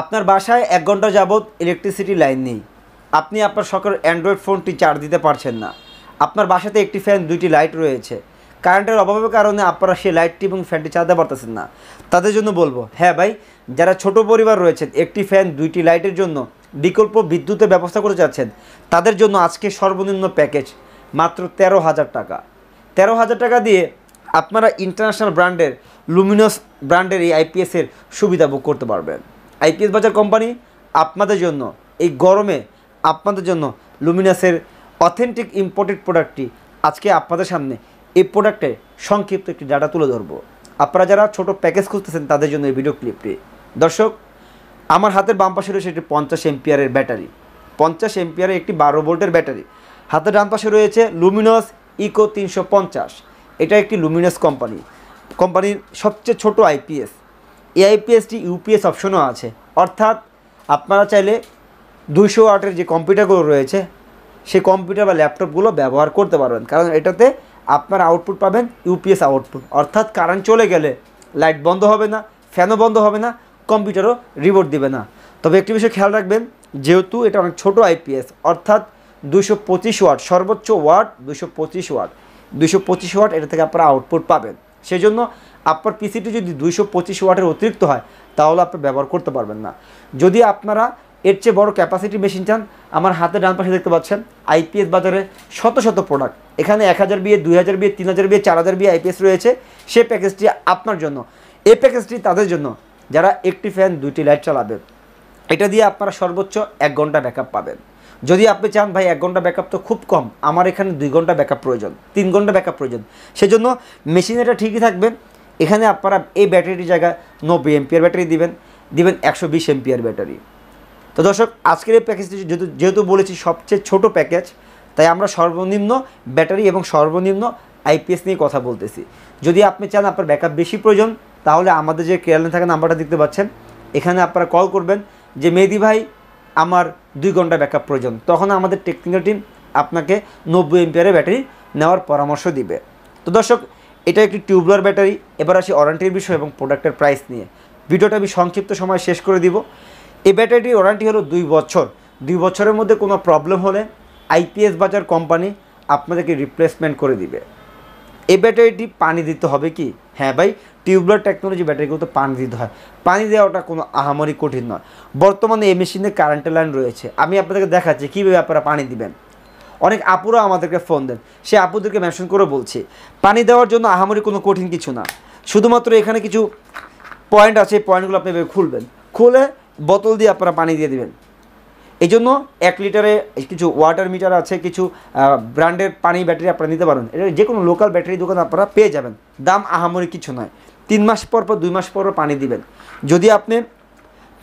আপনার বাসায় এক ঘন্টা যাবৎ ইলেকট্রিসিটি লাইন নেই আপনি আপনার সকল অ্যান্ড্রয়েড ফোনটি চার্জ দিতে পারছেন না আপনার বাসাতে একটি ফ্যান দুইটি লাইট রয়েছে কারেন্টের অভাবের কারণে আপনারা সেই লাইটটি এবং ফ্যানটি চালাতে পারতেছেন না তাদের জন্য বলবো হ্যাঁ ভাই যারা ছোট পরিবার রয়েছেন একটি ফ্যান দুইটি লাইটের জন্য বিকল্প বিদ্যুতের ব্যবস্থা করে যাচ্ছেন তাদের জন্য আজকে সর্বনিম্ন প্যাকেজ মাত্র তেরো হাজার টাকা তেরো হাজার টাকা দিয়ে আপনারা ইন্টারন্যাশনাল ব্র্যান্ডের লুমিনাস ব্র্যান্ডের এই আইপিএসের সুবিধা ভোগ করতে পারবেন আইপিএস বাজার কোম্পানি আপনাদের জন্য এই গরমে আপনাদের জন্য লুমিনাসের অথেন্টিক ইম্পোর্টেড প্রোডাক্টটি আজকে আপনাদের সামনে এই প্রোডাক্টের সংক্ষিপ্ত একটি ডাটা তুলে ধরব আপনারা যারা ছোট প্যাকেজ খুঁজতেছেন তাদের জন্য এই ভিডিও ক্লিপটি দর্শক আমার হাতের বাম পাশে রয়েছে একটি পঞ্চাশ এমপিয়ারের ব্যাটারি পঞ্চাশ এমপিয়ারের একটি বারো ভোল্টের ব্যাটারি হাতের ডান পাশে রয়েছে লুমিনাস ইকো তিনশো পঞ্চাশ এটা একটি লুমিনাস কোম্পানি কোম্পানির সবচেয়ে ছোট আইপিএস এআইপিএসটি ইউপিএস অপশনও আছে অর্থাৎ আপনারা চাইলে দুশো ওয়াটের যে কম্পিউটারগুলো রয়েছে সেই কম্পিউটার বা ল্যাপটপগুলো ব্যবহার করতে পারবেন কারণ এটাতে আপনার আউটপুট পাবেন ইউপিএস আউটপুট অর্থাৎ কারেন্ট চলে গেলে লাইট বন্ধ হবে না ফ্যানও বন্ধ হবে না কম্পিউটারও রিবোর্ট দিবে না তবে একটি বিষয় খেয়াল রাখবেন যেহেতু এটা অনেক ছোট আইপিএস অর্থাৎ দুশো পঁচিশ ওয়াট সর্বোচ্চ ওয়াট দুশো পঁচিশ ওয়াট দুশো পঁচিশ ওয়াট এটা থেকে আপনারা আউটপুট পাবেন সেজন্য আপনার পিসিটি যদি দুইশো পঁচিশ ওয়াটের অতিরিক্ত হয় তাহলে আপনি ব্যবহার করতে পারবেন না যদি আপনারা এর চেয়ে বড়ো ক্যাপাসিটি মেশিন চান আমার হাতে ডান পাশে দেখতে পাচ্ছেন আইপিএস বাজারে শত শত প্রোডাক্ট এখানে এক হাজার বিয়ে দুই হাজার বিয়ে তিন হাজার বিয়ে চার হাজার বিয়ে আইপিএস রয়েছে সে প্যাকেজটি আপনার জন্য এই প্যাকেজটি তাদের জন্য যারা একটি ফ্যান দুইটি লাইট চালাবে এটা দিয়ে আপনারা সর্বোচ্চ এক ঘন্টা ব্যাকআপ পাবেন যদি আপনি চান ভাই এক ঘন্টা ব্যাকআপ তো খুব কম আমার এখানে দুই ঘন্টা ব্যাকআপ প্রয়োজন তিন ঘন্টা ব্যাকআপ প্রয়োজন সেজন্য মেশিন এটা ঠিকই থাকবে এখানে আপনারা এই ব্যাটারিটির জায়গায় নব্বই এমপিয়ার ব্যাটারি দিবেন দিবেন একশো বিশ এমপিয়ার ব্যাটারি তো দর্শক আজকের এই প্যাকেজটি যেহেতু যেহেতু বলেছি সবচেয়ে ছোট প্যাকেজ তাই আমরা সর্বনিম্ন ব্যাটারি এবং সর্বনিম্ন আইপিএস নিয়ে কথা বলতেছি যদি আপনি চান আপনার ব্যাকআপ বেশি প্রয়োজন তাহলে আমাদের যে কেয়ারলাইন থাকা নাম্বারটা দেখতে পাচ্ছেন এখানে আপনারা কল করবেন যে মেদি ভাই আমার দুই ঘন্টা ব্যাকআপ প্রয়োজন তখন আমাদের টেকনিক্যাল টিম আপনাকে নব্বই এমপিয়ারের ব্যাটারি নেওয়ার পরামর্শ দিবে তো দর্শক এটা একটি টিউবলার ব্যাটারি এবার আসি ওয়ারান্টির বিষয় এবং প্রোডাক্টের প্রাইস নিয়ে ভিডিওটা আমি সংক্ষিপ্ত সময় শেষ করে দিব এই ব্যাটারিটির ওয়ারান্টি হলো দুই বছর দুই বছরের মধ্যে কোনো প্রবলেম হলে আইপিএস বাজার কোম্পানি আপনাদেরকে রিপ্লেসমেন্ট করে দিবে এই ব্যাটারিটি পানি দিতে হবে কি হ্যাঁ ভাই টিউবলার টেকনোলজি ব্যাটারিগুলোতে পানি দিতে হয় পানি দেওয়াটা কোনো আহামরি কঠিন নয় বর্তমানে এই মেশিনে কারেন্টের লাইন রয়েছে আমি আপনাদেরকে দেখাচ্ছি কীভাবে আপনারা পানি দিবেন অনেক আপুরা আমাদেরকে ফোন দেন সে আপুদেরকে মেনশন করে বলছি পানি দেওয়ার জন্য আহামরি কোনো কঠিন কিছু না শুধুমাত্র এখানে কিছু পয়েন্ট আছে পয়েন্টগুলো আপনি খুলবেন খুলে বোতল দিয়ে আপনারা পানি দিয়ে দেবেন এই জন্য এক লিটারে কিছু ওয়াটার মিটার আছে কিছু ব্র্যান্ডের পানি ব্যাটারি আপনারা নিতে পারেন এটা যে কোনো লোকাল ব্যাটারি দোকান আপনারা পেয়ে যাবেন দাম আহামরি কিছু নয় তিন মাস পর পর দুই মাস পর পানি দিবেন যদি আপনি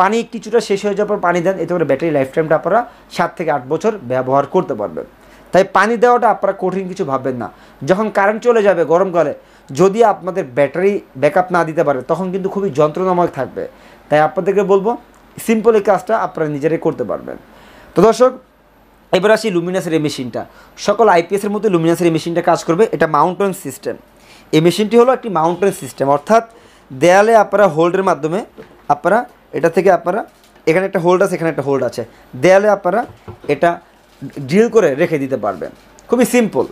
পানি কিছুটা শেষ হয়ে যাওয়ার পর পানি দেন এতে করে ব্যাটারি লাইফ টাইমটা আপনারা সাত থেকে আট বছর ব্যবহার করতে পারবেন তাই পানি দেওয়াটা আপনারা কঠিন কিছু ভাববেন না যখন কারেন্ট চলে যাবে গরমকালে যদি আপনাদের ব্যাটারি ব্যাকআপ না দিতে পারে তখন কিন্তু খুবই যন্ত্রণাময় থাকবে তাই আপনাদেরকে বলবো সিম্পল এই কাজটা আপনারা নিজেরাই করতে পারবেন তো দর্শক এবার আসি লুমিনাসের এই মেশিনটা সকল আইপিএসের মতো লুমিনাসের এই মেশিনটা কাজ করবে এটা মাউন্টেন সিস্টেম এই মেশিনটি হলো একটি মাউন্টেন সিস্টেম অর্থাৎ দেয়ালে আপনারা হোল্ডের মাধ্যমে আপনারা এটা থেকে আপনারা এখানে একটা হোল্ড আছে এখানে একটা হোল্ড আছে দেয়ালে আপনারা এটা ড্রিল করে রেখে দিতে পারবেন খুবই সিম্পল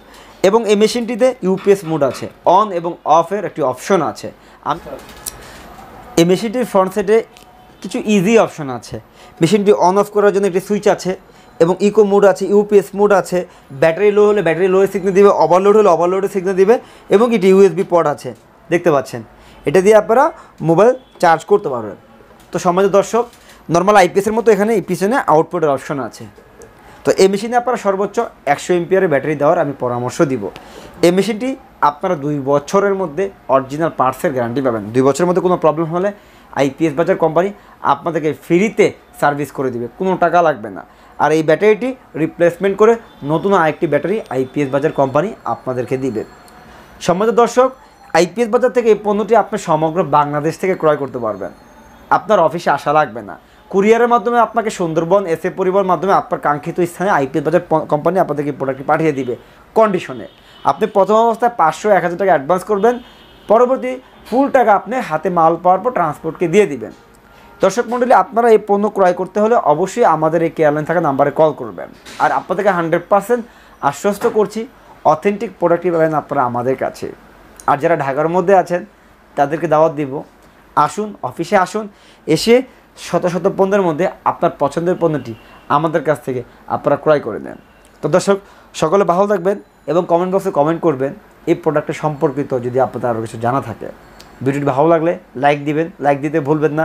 এবং এই মেশিনটিতে ইউপিএস মোড আছে অন এবং অফের একটি অপশন আছে এই মেশিনটির ফ্রন্ট সাইডে কিছু ইজি অপশন আছে মেশিনটি অন অফ করার জন্য একটি সুইচ আছে এবং ইকো মোড আছে ইউপিএস মোড আছে ব্যাটারি লো হলে ব্যাটারি লোয়ের সিগনাল দিবে ওভারলোড হলে ওভারলোডের সিগনাল দিবে এবং এটি ইউএসবি পড আছে দেখতে পাচ্ছেন এটা দিয়ে আপনারা মোবাইল চার্জ করতে পারবেন তো সমাজ দর্শক নর্মাল আইপিএসের মতো এখানে পিছনে আউটপুটের অপশন আছে তো এই মেশিনে আপনারা সর্বোচ্চ একশো এমপিয়ারের ব্যাটারি দেওয়ার আমি পরামর্শ দিব এই মেশিনটি আপনারা দুই বছরের মধ্যে অরিজিনাল পার্টসের গ্যারান্টি পাবেন দুই বছরের মধ্যে কোনো প্রবলেম হলে আইপিএস বাজার কোম্পানি আপনাদেরকে ফ্রিতে সার্ভিস করে দিবে কোনো টাকা লাগবে না আর এই ব্যাটারিটি রিপ্লেসমেন্ট করে নতুন আরেকটি ব্যাটারি আইপিএস বাজার কোম্পানি আপনাদেরকে দিবে সম্মানিত দর্শক আইপিএস বাজার থেকে এই পণ্যটি আপনি সমগ্র বাংলাদেশ থেকে ক্রয় করতে পারবেন আপনার অফিসে আসা লাগবে না কুরিয়ারের মাধ্যমে আপনাকে সুন্দরবন এসএ পরিবহন মাধ্যমে আপনার কাঙ্ক্ষিত স্থানে আইপিএস বাজার কোম্পানি আপনাদেরকে প্রোডাক্টটি পাঠিয়ে দিবে কন্ডিশনে আপনি প্রথম অবস্থায় পাঁচশো এক হাজার টাকা অ্যাডভান্স করবেন পরবর্তী ফুল টাকা আপনি হাতে মাল পাওয়ার পর ট্রান্সপোর্টকে দিয়ে দিবেন দর্শক মন্ডলী আপনারা এই পণ্য ক্রয় করতে হলে অবশ্যই আমাদের এই কেয়ারলাইন থাকা নাম্বারে কল করবেন আর আপনাদেরকে হান্ড্রেড পার্সেন্ট আশ্বস্ত করছি অথেন্টিক প্রোডাক্টই পাবেন আপনারা আমাদের কাছে আর যারা ঢাকার মধ্যে আছেন তাদেরকে দাওয়াত দিব আসুন অফিসে আসুন এসে শত শত পণ্যের মধ্যে আপনার পছন্দের পণ্যটি আমাদের কাছ থেকে আপনারা ক্রয় করে নেন তো দর্শক সকলে ভালো থাকবেন এবং কমেন্ট বক্সে কমেন্ট করবেন এই প্রোডাক্টের সম্পর্কিত যদি আপনাদের আরও কিছু জানা থাকে ভিডিওটি ভালো লাগলে লাইক দিবেন লাইক দিতে ভুলবেন না